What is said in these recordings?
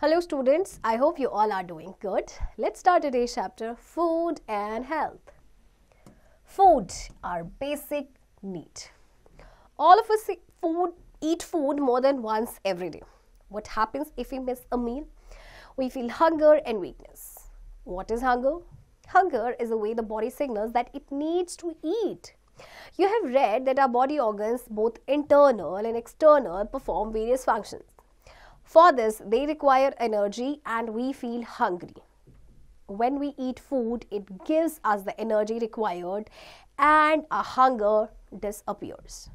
Hello students, I hope you all are doing good. Let's start today's chapter, Food and Health. Food, our basic need. All of us food, eat food more than once every day. What happens if we miss a meal? We feel hunger and weakness. What is hunger? Hunger is the way the body signals that it needs to eat. You have read that our body organs, both internal and external, perform various functions for this, they require energy and we feel hungry. When we eat food, it gives us the energy required and our hunger disappears.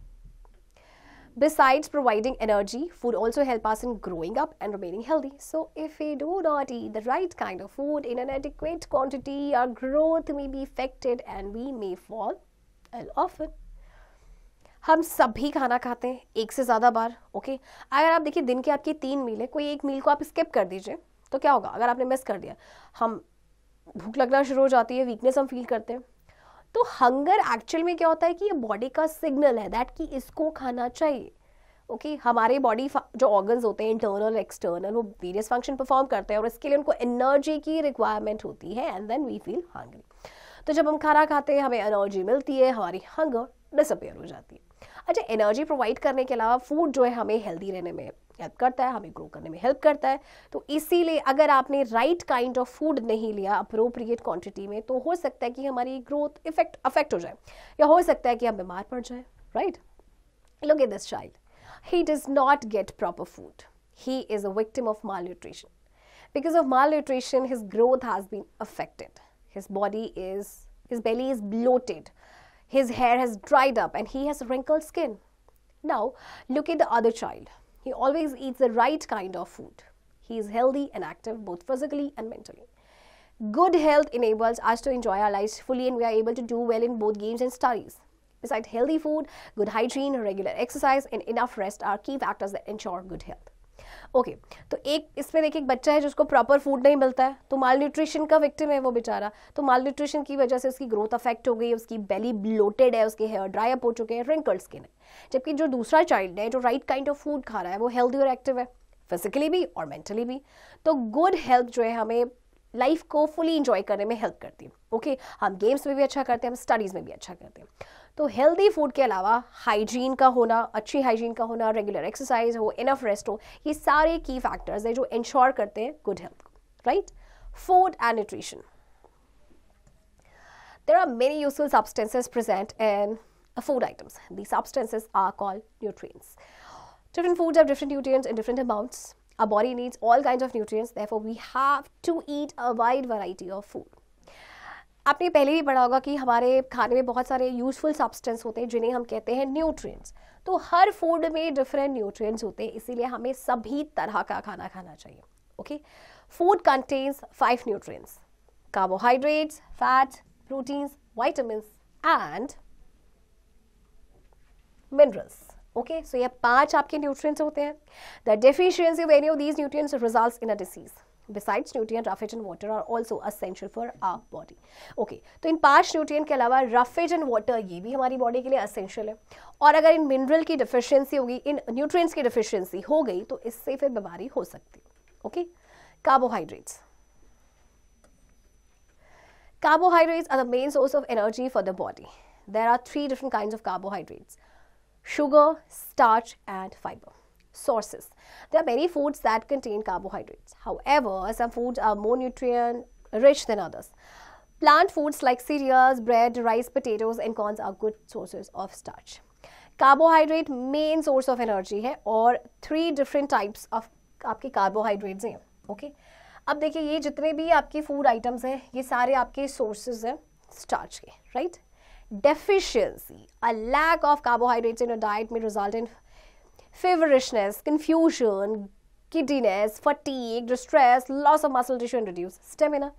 Besides providing energy, food also helps us in growing up and remaining healthy. So, if we do not eat the right kind of food in an adequate quantity, our growth may be affected and we may fall ill often. हम सभी खाना खाते हैं एक से ज़्यादा बार okay अगर आप देखिए दिन के आपकी तीन मील है कोई एक मील को आप स्किप कर दीजिए तो क्या होगा अगर आपने मिस कर दिया हम भूख लगना शुरू हो जाती है वीकनेस हम फील करते हैं तो हंगर एक्चुअल में क्या होता है कि ये बॉडी का सिग्नल है दैट कि इसको खाना चाहिए ओके okay, हमारे बॉडी जो ऑर्गन्स होते हैं इंटरनल एक्सटर्नल वो वेरियस फंक्शन परफॉर्म करते हैं और इसके लिए उनको एनर्जी की रिक्वायरमेंट होती है and then we feel hungry तो जब हम खाना खाते हैं हमें एनर्जी मिलती है हमारी हंगर डिसअपेयर हो जाती है अच्छा एनर्जी प्रोवाइड करने के अलावा फूड जो है हमें हेल्दी रहने में हेल्प करता है हमें ग्रो करने में हेल्प करता है तो इसीलिए अगर आपने राइट काइंड ऑफ फूड नहीं लिया अप्रोप्रिएट क्वांटिटी में तो हो सकता है कि हमारी ग्रोथ इफेक्ट अफेक्ट हो जाए या हो सकता है कि हम बीमार पड़ जाए right look at this child he does not get proper food he is a victim of malnutrition of malnutrition his growth has been affected his body is his belly is bloated His hair has dried up and he has wrinkled skin. Now, look at the other child. He always eats the right kind of food. He is healthy and active both physically and mentally. Good health enables us to enjoy our lives fully and we are able to do well in both games and studies. Besides healthy food, good hygiene, regular exercise, and enough rest are key factors that ensure good health. Okay okay, तो एक इसमें देखिए एक बच्चा है जिसको proper food नहीं मिलता है तो माल न्यूट्रिशन का विक्टिम है वो बेचारा तो माल न्यूट्रिशन की वजह से उसकी ग्रोथ अफेक्ट हो गई उसकी बेली ब्लोटेड है उसके हेयर ड्राई अप हो चुके हैं रिंकल्ड स्किन है जबकि जो दूसरा चाइल्ड है जो राइट काइंड ऑफ फूड खा रहा है वो हेल्दी और एक्टिव है फिजिकली भी और मेंटली भी तो गुड हेल्थ जो है हमें लाइफ को फुली इंजॉय करने में हेल्प करती है ओके okay, हम गेम्स में भी अच्छा करते हैं हम स्टडीज़ में भी अच्छा करते हैं तो हेल्दी फूड के अलावा हाइजीन का होना अच्छी हाइजीन का होना रेगुलर एक्सरसाइज हो इनफ रेस्ट हो ये सारे की फैक्टर्स हैं जो इंश्योर करते हैं good health right food and nutrition there are many useful substances present in food items the substances are call nutrients different foods have different nutrients in different amounts a body needs all kind of nutrients we have to eat a wide variety of food आपने पहले भी पढ़ा होगा कि हमारे खाने में बहुत सारे यूजफुल सब्सटेंस होते हैं जिन्हें हम कहते हैं न्यूट्रिएंट्स तो हर फूड में डिफरेंट न्यूट्रिएंट्स होते हैं इसीलिए हमें सभी तरह का खाना खाना चाहिए okay food contains five nutrients carbohydrates fat proteins vitamin and minerals okay so ये पांच आपके न्यूट्रिएंट्स होते हैं the deficiency of any of these nutrients results in a disease besides nutrient roughage and water are also essential for our body okay to in पांच nutrient ke alawa roughage and water ye bhi hamari body ke liye essential hai aur agar in mineral ki deficiency hogi in nutrients ki deficiency ho gayi to isse fir bimari ho sakti okay carbohydrates carbohydrates are the main source of energy for the body there are three different kinds of carbohydrates sugar starch and fiber sources. There are many foods that contain carbohydrates. However, some foods are more nutrient rich than others. Plant foods like cereals, bread, rice, potatoes and corns are good sources of starch. Carbohydrate main source of energy hai aur three different types of aapke carbohydrates hain. Okay? अब देखिए ये जितने भी आपके food items हैं ये सारे आपके सोर्सेज हैं स्टार्च के right deficiency a lack of carbohydrates in your diet में result in feverishness, confusion, giddiness fatigue distress loss of muscle tissue and reduce stamina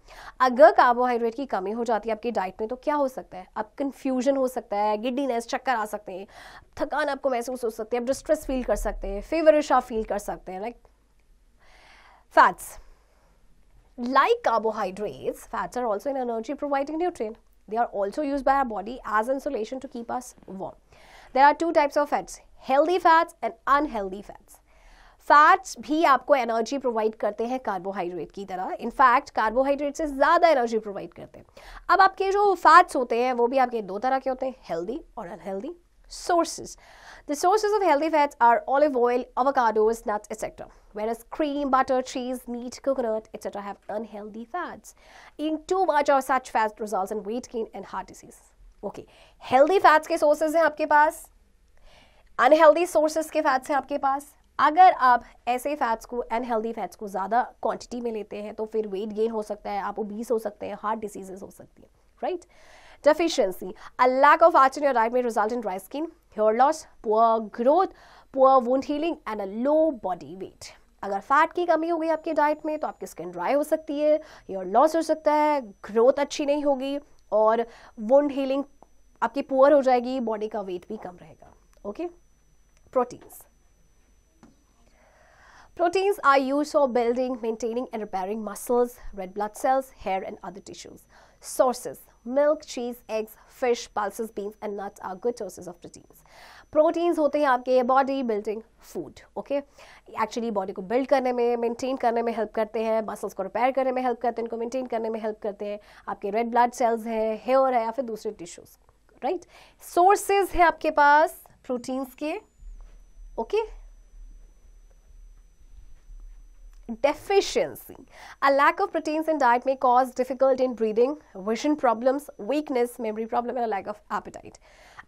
अगर कार्बोहाइड्रेट की कमी हो जाती है आपकी डाइट में तो क्या हो सकता है अब कन्फ्यूजन हो सकता है गिडीनेस चक्कर आ सकते हैं थकान आपको महसूस हो सकती है आप डिस्ट्रेस फील कर सकते हैं फेवरिश आप फील कर सकते हैं like fats like carbohydrates fats are also in energy providing nutrient they are also use by our body as insulation to keep us warm there are two types of fats healthy fats and unhealthy fats fats भी आपको energy provide करते हैं carbohydrate की तरह in fact carbohydrate से ज़्यादा energy provide करते हैं अब आपके जो फैट्स होते हैं वो भी आपके दो तरह के होते हैं हेल्दी और unhealthy sources. The sources of healthy fats are olive oil, avocados, nuts, etc. Whereas cream, butter, cheese, meat, coconut, etc. have unhealthy fats. Eating too much of such fats results in weight gain and heart disease. Okay, healthy fats के sources हैं आपके पास unhealthy sources के fats हैं आपके पास अगर आप ऐसे फैट्स को अनहेल्दी फैट्स को ज़्यादा क्वांटिटी में लेते हैं तो फिर वेट गेन हो सकता है आप ओबीस हो सकते हैं हार्ट डिजीजेस हो सकती है right deficiency a lack of arch in your diet में result in dry skin hair loss poor growth poor wound healing and a low body weight अगर फैट की कमी हो गई आपके डाइट में तो आपकी स्किन ड्राई हो सकती है हेयर लॉस हो सकता है ग्रोथ अच्छी नहीं होगी और वुंड हीलिंग आपकी पुअर हो जाएगी बॉडी का वेट भी कम रहेगा okay okay? proteins. Proteins are used for building, maintaining and repairing muscles, red blood cells, hair and other tissues. Sources milk cheese eggs fish pulses beans and nuts are good sources of proteins proteins होते हैं आपके body building food okay actually body को build करने में maintain करने में help करते हैं मसल्स को रिपेयर करने में हेल्प करते हैं इनको मेंटेन करने में हेल्प करते हैं आपके रेड ब्लड सेल्स हैं हेयर है या फिर दूसरे टिश्यूज राइट सोर्सेज है आपके पास प्रोटीन्स के okay deficiency a lack of proteins in diet may cause difficult in breathing vision problems weakness memory problem and a lack of appetite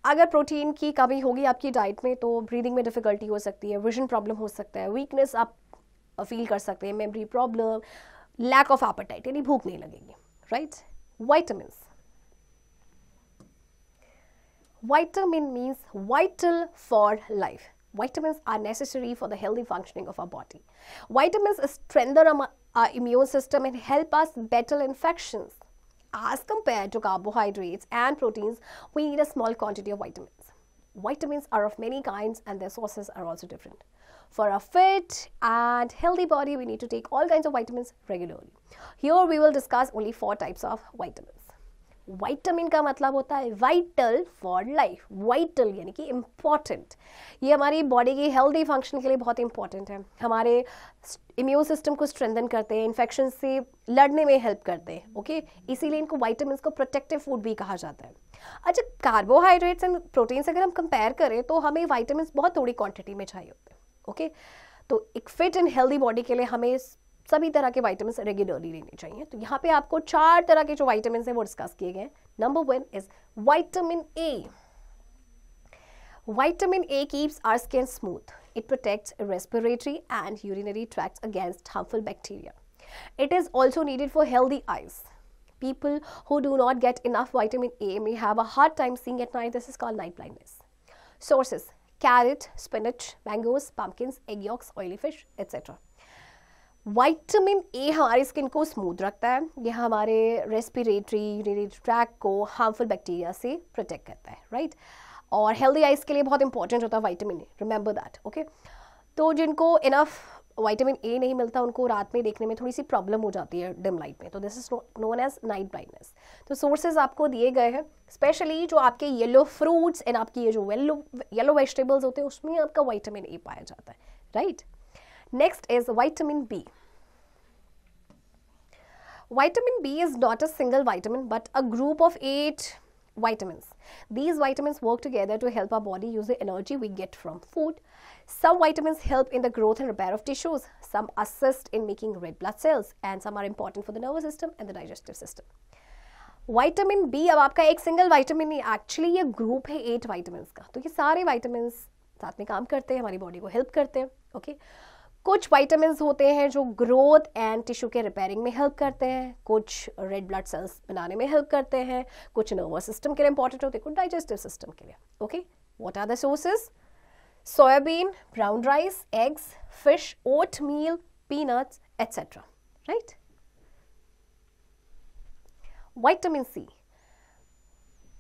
अगर प्रोटीन की कमी होगी आपकी डाइट में तो ब्रीदिंग में डिफ़िकल्टी हो सकती है विजन प्रॉब्लम हो सकता है वीकनेस आप फील कर सकते हैं memory problem lack of appetite यानी भूख नहीं लगेगी right vitamin vitamin means vital for life Vitamins are necessary for the healthy functioning of our body. Vitamins strengthen our, our immune system and help us battle infections. As compared to carbohydrates and proteins, we need a small quantity of vitamins. Vitamins are of many kinds and their sources are also different. For a fit and healthy body, we need to take all kinds of vitamins regularly. Here we will discuss only four types of vitamins. Vitamin का मतलब होता है vital for life vital यानी कि important ये हमारी body की healthy function के लिए बहुत इंपॉर्टेंट है हमारे इम्यून सिस्टम को स्ट्रेंथन करते हैं इन्फेक्शन से लड़ने में हेल्प करते हैं ओके okay? इसीलिए इनको वाइटमिन को प्रोटेक्टिव फूड भी कहा जाता है अच्छा कार्बोहाइड्रेट्स एंड प्रोटीन्स अगर हम कंपेयर करें तो हमें वाइटमिन बहुत थोड़ी क्वान्टिटी में चाहिए होते हैं ओके okay? तो एक फिट एंड हेल्दी बॉडी के लिए हमें सभी तरह के वाइटामिन रेगुलरली लेने चाहिए तो यहाँ पे आपको चार तरह के जो वाइटामिन है वो डिस्कस किए गए number one is vitamin A vitamin A keeps our skin smooth it protects respiratory and urinary tract against harmful bacteria it is also needed for healthy eyes people who do not get enough vitamin A may have a hard time seeing at night this is call night blindness sources carrot spinach mangoes pumpkin egg yolks oily fish etcetera vitamin A हमारी skin को smooth रखता है यह हमारे respiratory tract को harmful bacteria से protect करता है राइट और हेल्दी आइज के लिए बहुत इंपॉर्टेंट होता है vitamin A remember that okay तो जिनको इनफ वाइटामिन ए नहीं मिलता उनको रात में देखने में थोड़ी सी प्रॉब्लम हो जाती है डिम लाइट में तो this is known as night brightness तो सोर्सेज आपको दिए गए हैं स्पेशली जो आपके येलो फ्रूट्स एंड आपकी ये जो येलो येलो वेजिटेबल्स होते हैं उसमें आपका वाइटामिन ए पाया जाता है right right? Next is vitamin B. Vitamin B is not a single vitamin but a group of eight vitamins. These vitamins work together to help our body use the energy we get from food. Some vitamins help in the growth and repair of tissues, some assist in making red blood cells, and some are important for the nervous system and the digestive system. Vitamin B, अब आपका एक single vitamin नहीं Actually, ये group है eight vitamins का तो ये सारे वाइटामस साथ में काम करते okay? कुछ वाइटामिन होते हैं जो ग्रोथ एंड टिश्यू के रिपेयरिंग में हेल्प करते हैं कुछ रेड ब्लड सेल्स बनाने में हेल्प करते हैं कुछ नर्वस सिस्टम के लिए इंपॉर्टेंट होते हैं कुछ डाइजेस्टिव सिस्टम के लिए okay what are the sources soybean brown rice eggs fish oat meal peanuts etcetera right vitamin C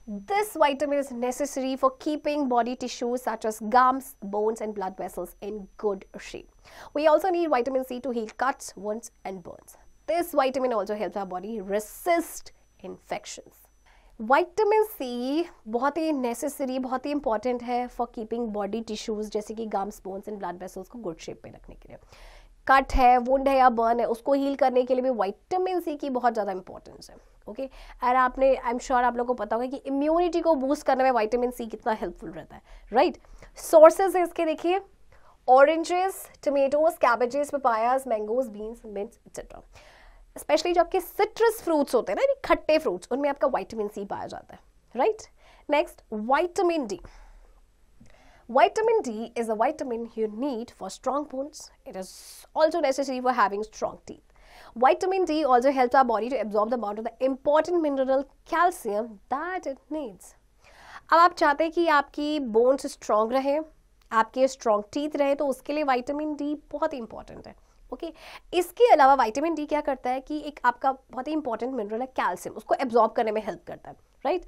This vitamin is necessary for keeping body tissues such as gums, bones and blood vessels in good shape. We also need vitamin C to heal cuts, wounds and burns. This vitamin also helps our body resist infections. Vitamin C बहुत ही necessary बहुत ही important है for keeping body tissues जैसे कि gums bones and blood vessels को good shape में रखने के लिए कट है वुंड है या बर्न है उसको हील करने के लिए भी वाइटामिन सी की बहुत ज़्यादा इंपॉर्टेंस है ओके okay? और आपने आई एम श्योर आप लोगों को पता होगा कि इम्यूनिटी को बूस्ट करने में वाइटामिन सी कितना हेल्पफुल रहता है राइट सोर्सेज है इसके देखिए oranges tomatoes cabbages papayas mangoes beans mince etcetera specially जो आपके सिट्रस फ्रूट्स होते हैं ना खट्टे फ्रूट्स उनमें आपका वाइटामिन सी पाया जाता है right next vitamin D Vitamin D is a vitamin you need for strong bones. It is also necessary for having strong teeth. Vitamin D also helps our body to absorb the amount of the important mineral calcium that it needs. अब आप चाहते हैं कि आपकी bones strong रहे आपके strong teeth रहे तो उसके लिए विटामिन डी बहुत ही इंपॉर्टेंट है ओके okay? इसके अलावा विटामिन डी क्या करता है कि एक आपका बहुत ही इंपॉर्टेंट मिनरल है कैल्शियम उसको एब्जॉर्ब करने में हेल्प करता है राइट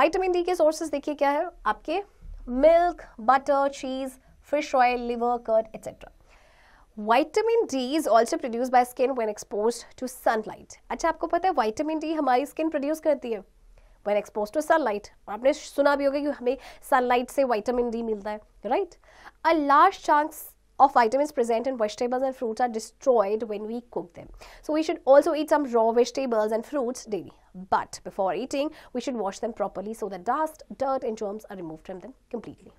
विटामिन डी के सोर्सेज देखिए क्या है आपके milk, butter, cheese, fish oil, liver, curd, etc. Vitamin D is also produce by skin when expose to sunlight अच्छा आपको पता है वाइटामिन डी हमारी स्किन प्रोड्यूस करती है when एक्सपोज टू सनलाइट आपने सुना भी होगा कि हमें सनलाइट से वाइटामिन डी मिलता है right a large chance of vitamins present in vegetables and fruits are destroyed when we cook them. So we should also eat some raw vegetables and fruits daily. But before eating, we should wash them properly so that dust, dirt and germs are removed from them completely.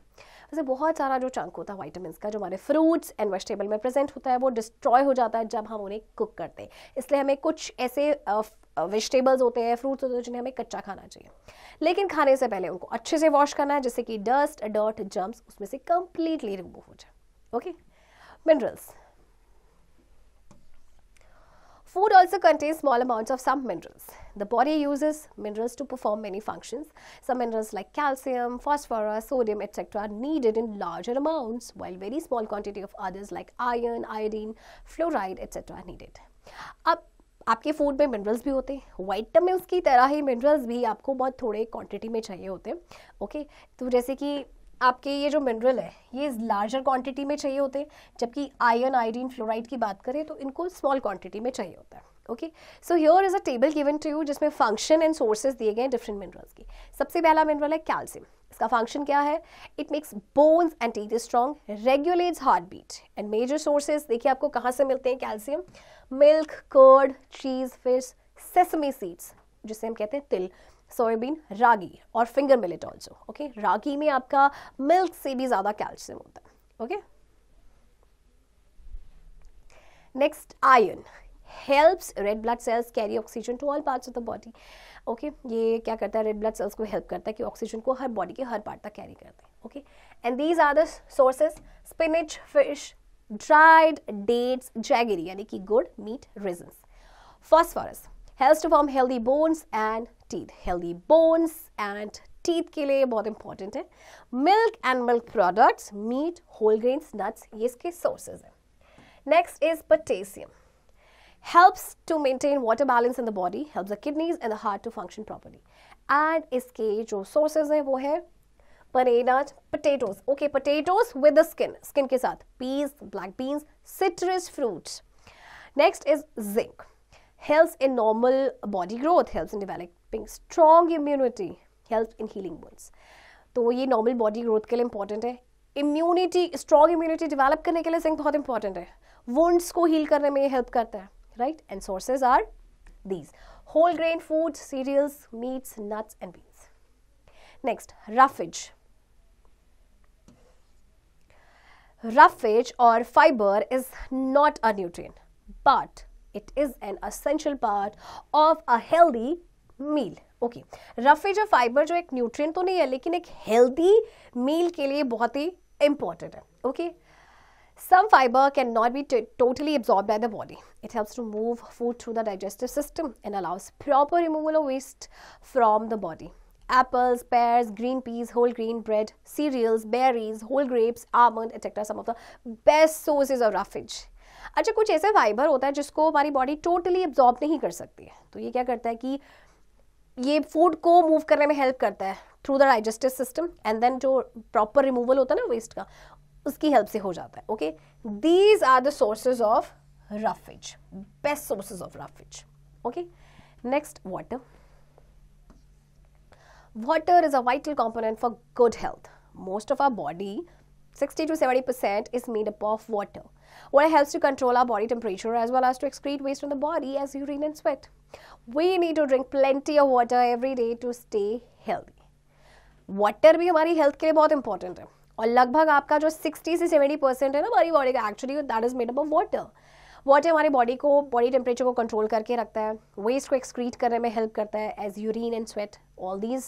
वैसे बहुत सारा जो chunk होता है वाइटामins का जो हमारे fruits and vegetable में प्रेजेंट होता है वो डिस्ट्रॉय हो जाता है जब हम उन्हें कुक करते हैं इसलिए हमें कुछ ऐसे वेजिटेबल्स होते हैं फ्रूट्स होते हैं जिन्हें हमें कच्चा खाना चाहिए लेकिन खाने से पहले उनको अच्छे से वॉश करना है जिससे कि डस्ट डर्ट जम्स उसमें से कम्प्लीटली रिमूव हो जाए okay okay? minerals. Food also contains small amounts of some minerals. The body uses minerals to perform many functions. Some minerals like calcium, phosphorus, sodium, etc. are needed in larger amounts, while very small quantity of others like iron, iodine, fluoride, etc. are needed. अब आपके food में minerals भी होते हैं vitamin की तरह ही minerals भी आपको बहुत थोड़े क्वांटिटी में चाहिए होते हैं ओके तो जैसे कि आपके ये जो मिनरल है ये लार्जर क्वांटिटी में चाहिए होते हैं जबकि आयरन आयरिन फ्लोराइड की बात करें तो इनको स्मॉल क्वांटिटी में चाहिए होता है okay so here is a table given to you जिसमें फंक्शन एंड सोर्सेज दिए गए हैं डिफरेंट मिनरल्स की सबसे पहला मिनरल है कैल्शियम इसका फंक्शन क्या है it makes bones and teeth strong regulates heartbeat and major sources देखिए आपको कहाँ से मिलते हैं calcium milk curd cheese fish sesame seeds जिसे हम कहते हैं तिल सोयाबीन रागी और finger millet also okay ragi में आपका मिल्क से भी ज़्यादा कैल्शियम होता है okay next iron helps red blood cells carry oxygen to all parts of the body okay ये क्या करता है रेड ब्लड सेल्स को हेल्प करता है कि ऑक्सीजन को हर बॉडी के हर पार्ट तक कैरी करते हैं okay and these are the sources spinach fish dried dates jaggery यानी कि गुड meat raisin phosphorus helps to form healthy bones and teeth healthy bones and teeth ke liye bahut important hai milk and milk products meat whole grains nuts ye iske sources hai next is potassium helps to maintain water balance in the body helps the kidneys and the heart to function properly and iske jo sources hai wo hai potatoes, potatoes okay potatoes with the skin skin के साथ peas black beans citrus fruit next is zinc helps in normal body growth, helps in developing strong immunity, helps in healing wounds. So, ये normal body growth के important immunity, strong immunity develop करने के important wounds को heal करने में ये help करता right? And sources are these whole grain foods, cereals, meats, nuts and beans. Next, roughage. Roughage or fiber is not a nutrient, but it is an essential part of a healthy meal okay roughly jo fiber jo ek nutrient to nahi hai lekin ek healthy meal ke liye bahut hi important hai okay some fiber cannot be totally absorbed by the body it helps to move food through the digestive system and allows proper removal of waste from the body apples pears green peas whole grain bread cereals berries whole grapes almonds, etc some of the best sources of roughage अच्छा कुछ ऐसे fibre होता है जिसको हमारी body totally absorb नहीं कर सकती है तो ये क्या करता है कि ये फूड को मूव करने में हेल्प करता है through the digestive system and then जो प्रॉपर रिमूवल होता है ना वेस्ट का उसकी हेल्प से हो जाता है okay these are the sources of roughage best sources of roughage okay next water water is a vital component for good health most of our body 60 to 70 percent is made up of water well, helps to control our body temperature as well as to excrete waste from the body as urine and sweat. We need to drink plenty of water every day to stay healthy. Water भी हमारी health के लिए बहुत important है और लगभग आपका जो 60 से 70 परसेंट है ना हमारी बॉडी का actually that is made up of water water हमारी बॉडी को बॉडी टेम्परेचर को कंट्रोल करके रखता है वेस्ट को एक्सक्रीट करने में हेल्प करता है as urine and sweat all these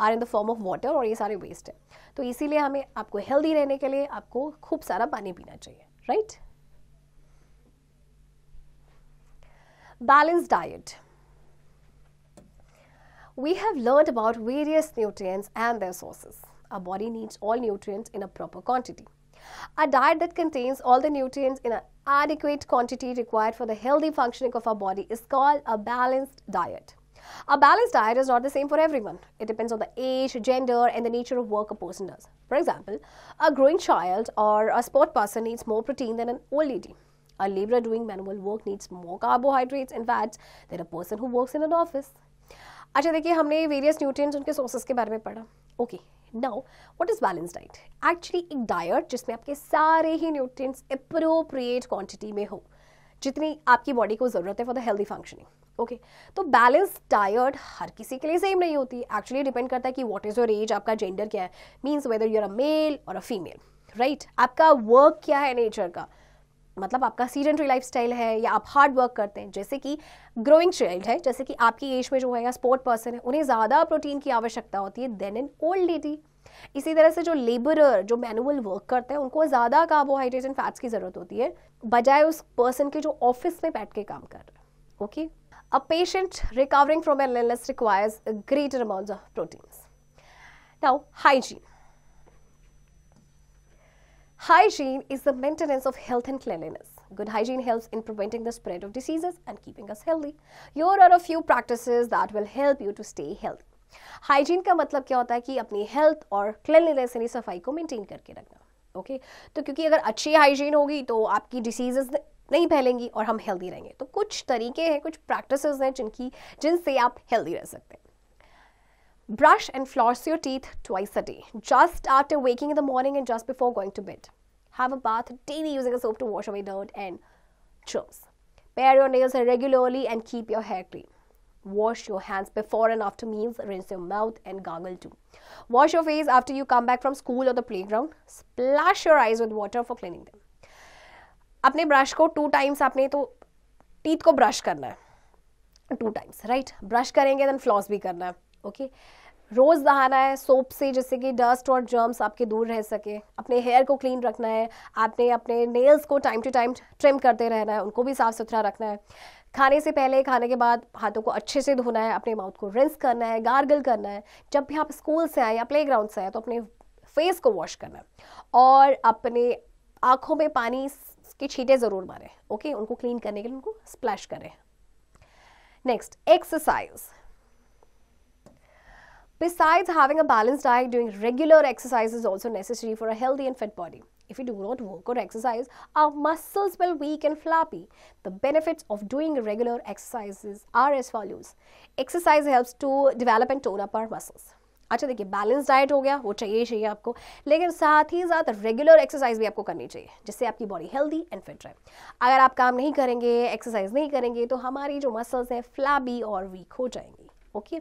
are in the form of water और ये सारे वेस्ट है तो इसीलिए हमें आपको हेल्दी रहने के लिए आपको खूब सारा पानी पीना चाहिए right? Balanced diet. We have learned about various nutrients and their sources. Our body needs all nutrients in a proper quantity. A diet that contains all the nutrients in an adequate quantity required for the healthy functioning of our body is called a balanced diet. A balanced diet is not the same for everyone. It depends on the age, gender, and the nature of work a person does. For example, a growing child or a sport person needs more protein than an old lady. A laborer doing manual work needs more carbohydrates and fats than a person who works in an office. अच्छा देखिए हमने various nutrients उनके sources के बारे में पढ़ा okay now what is balance diet actually एक diet जिसमें आपके सारे ही न्यूट्रिएंट्स अप्रोप्रिएट क्वांटिटी में हो जितनी आपकी बॉडी को ज़रूरत है for the healthy functioning okay okay. तो बैलेंस डाइट हर किसी के लिए सेम नहीं होती एक्चुअली डिपेंड करता है कि व्हाट इज़ योर एज आपका जेंडर क्या है means whether you're a male or a female right आपका वर्क क्या है नेचर का मतलब आपका सीडेंट्री लाइफ स्टाइल है या आप हार्ड वर्क करते हैं जैसे कि ग्रोइंग चाइल्ड है जैसे कि आपकी एज में जो है या स्पोर्ट पर्सन है उन्हें ज़्यादा प्रोटीन की आवश्यकता होती है देन एन ओल्ड लेडी इसी तरह से जो लेबरर जो मैनुअल वर्क करते हैं उनको ज़्यादा कार्बोहाइड्रेट एंड फैट्स की ज़रूरत होती है बजाय उस पर्सन के जो ऑफिस में बैठ के काम कर रहे हैं okay okay? A patient recovering from an illness requires a greater amount of proteins. Now, hygiene. Hygiene is the maintenance of health and cleanliness. Good hygiene helps in preventing the spread of diseases and keeping us healthy. Here are a few practices that will help you to stay healthy. Hygiene का मतलब क्या होता है कि अपनी health और cleanliness यानी सफाई को maintain करके रखना okay? तो क्योंकि अगर अच्छी hygiene होगी तो आपकी diseases नहीं फैलेंगी और हम हेल्दी रहेंगे तो कुछ तरीके हैं कुछ प्रैक्टिस हैं जिनकी जिनसे आप हेल्दी रह सकते हैं brush and floss your teeth twice a day just after waking in the morning and just before going to bed have a bath daily using a soap to wash away dirt and germs pare your nails regularly and keep your hair clean wash your hands before and after meals rinse your mouth and gargle too wash your face after you come back from school or the playground splash your eyes with water for cleaning them अपने brush को two times आपने तो teeth को brush करना है two times right brush करेंगे then floss भी करना है ओके रोज़ नहाना है सोप से जिससे कि डस्ट और जर्म्स आपके दूर रह सके अपने हेयर को क्लीन रखना है आपने अपने नेल्स को टाइम टू टाइम ट्रिम करते रहना है उनको भी साफ़ सुथरा रखना है खाने से पहले खाने के बाद हाथों को अच्छे से धोना है अपने माउथ को रिंस करना है गार्गल करना है जब भी आप स्कूल से आए या प्ले से आए तो अपने फेस को वॉश करना है और अपने आँखों में पानी कि छीटे ज़रूर मारें ओके उनको क्लीन करने के लिए उनको स्प्लैश करें next exercise Besides having a balanced diet, doing regular exercise is also necessary for a healthy and fit body. If we do not work or exercise, our muscles will weak and flabby. The benefits of doing regular exercises are as follows. Exercise helps to develop and tone up our muscles. अच्छा देखिए balance diet हो गया वो चाहिए चाहिए आपको लेकिन साथ ही साथ रेगुलर एक्सरसाइज भी आपको करनी चाहिए जिससे आपकी बॉडी हेल्दी एंड फिट रहे अगर आप काम नहीं करेंगे एक्सरसाइज नहीं करेंगे तो हमारी जो मसल्स हैं फ्लैबी और वीक हो जाएंगी ओके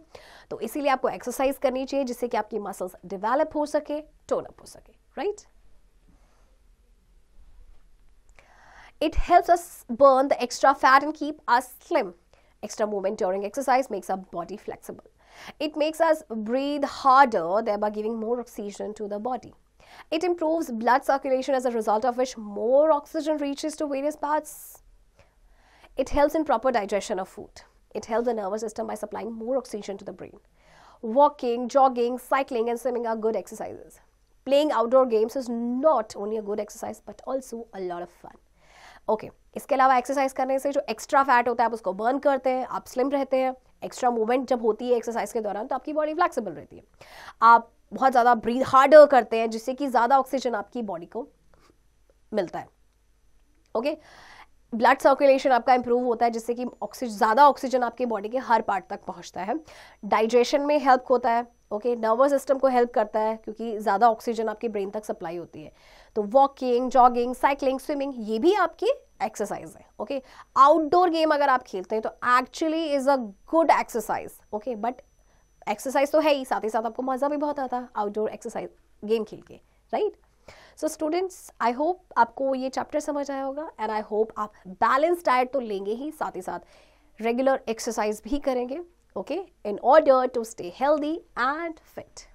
तो इसीलिए आपको एक्सरसाइज करनी चाहिए जिससे कि आपकी मसल्स डिवेलप हो सके टोनअप हो सके right right? it helps us burn the extra fat and keep us slim. Extra movement during exercise makes our body flexible. It makes us breathe harder, thereby giving more oxygen to the body. It improves blood circulation as a result of which more oxygen reaches to various parts. It helps in proper digestion of food. It helps the nervous system by supplying more oxygen to the brain. Walking, jogging, cycling and swimming are good exercises. Playing outdoor games is not only a good exercise but also a lot of fun. okay. इसके अलावा exercise करने से जो extra fat होता है आप उसको burn करते हैं आप slim रहते हैं एक्स्ट्रा मूवमेंट जब होती है एक्सरसाइज के दौरान तो आपकी बॉडी फ्लैक्सीबल रहती है आप बहुत ज़्यादा ब्रीथ हार्ड करते हैं जिससे कि ज़्यादा ऑक्सीजन आपकी बॉडी को मिलता है ओके ब्लड सर्कुलेशन आपका इंप्रूव होता है जिससे कि ऑक्सीजन ज़्यादा ऑक्सीजन आपके बॉडी के हर पार्ट तक पहुँचता है डाइजेशन में हेल्प होता है ओके नर्वस सिस्टम को हेल्प करता है क्योंकि ज़्यादा ऑक्सीजन आपके ब्रेन तक सप्लाई होती है तो वॉकिंग जॉगिंग साइकिलिंग स्विमिंग ये भी आपकी एक्सरसाइज है ओके आउटडोर गेम अगर आप खेलते हैं तो actually is a good exercise okay but exercise तो है ही साथ ही साथ आपको मज़ा भी बहुत आता है आउटडोर एक्सरसाइज गेम खेल के right so students I hope आपको ये चैप्टर समझ आया होगा एंड आई होप आप बैलेंस डाइट तो लेंगे ही साथ ही साथ रेगुलर एक्सरसाइज भी करेंगे okay in order to stay healthy and fit